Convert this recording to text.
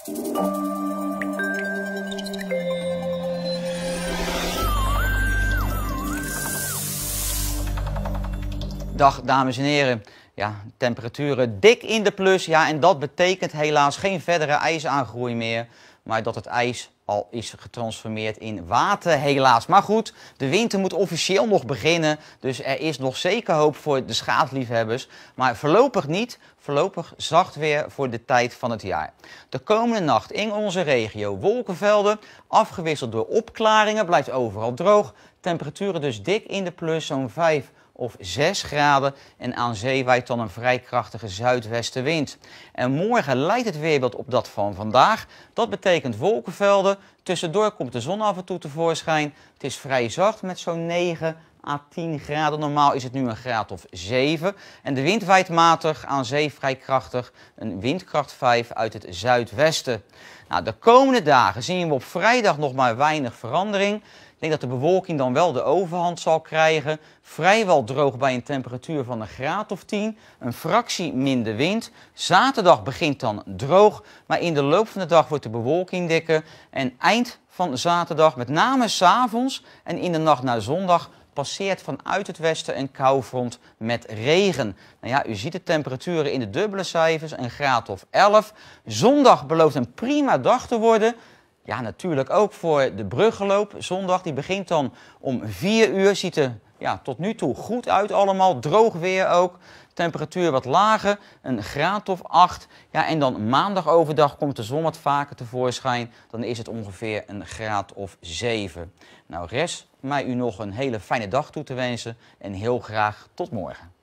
Dag dames en heren. Ja, temperaturen dik in de plus. Ja, en dat betekent helaas geen verdere ijsaangroei meer. Maar dat het ijs al is getransformeerd in water helaas. Maar goed, de winter moet officieel nog beginnen. Dus er is nog zeker hoop voor de schaatsliefhebbers. Maar voorlopig niet. Voorlopig zacht weer voor de tijd van het jaar. De komende nacht in onze regio wolkenvelden. Afgewisseld door opklaringen. Blijft overal droog. Temperaturen dus dik in de plus. Zo'n 5 of 6 graden en aan zee waait dan een vrij krachtige zuidwestenwind. En morgen leidt het weerbeeld op dat van vandaag. Dat betekent wolkenvelden, Tussendoor komt de zon af en toe tevoorschijn. Het is vrij zacht met zo'n 9 A 10 graden. Normaal is het nu een graad of 7. En de wind waait matig aan zee vrij krachtig. Een windkracht 5 uit het zuidwesten. Nou, de komende dagen zien we op vrijdag nog maar weinig verandering. Ik denk dat de bewolking dan wel de overhand zal krijgen. Vrijwel droog bij een temperatuur van een graad of 10. Een fractie minder wind. Zaterdag begint dan droog. Maar in de loop van de dag wordt de bewolking dikker. En eind van zaterdag, met name s'avonds en in de nacht naar zondag, vanuit het westen een koufront met regen. Nou ja, u ziet de temperaturen in de dubbele cijfers, een graad of 11. Zondag belooft een prima dag te worden. Ja, natuurlijk ook voor de bruggeloop. Zondag die begint dan om 4 uur, ziet de ja, tot nu toe goed uit allemaal. Droog weer ook. Temperatuur wat lager, een graad of 8. Ja, en dan maandag overdag komt de zon wat vaker tevoorschijn. Dan is het ongeveer een graad of 7. Nou, rest mij u nog een hele fijne dag toe te wensen en heel graag tot morgen.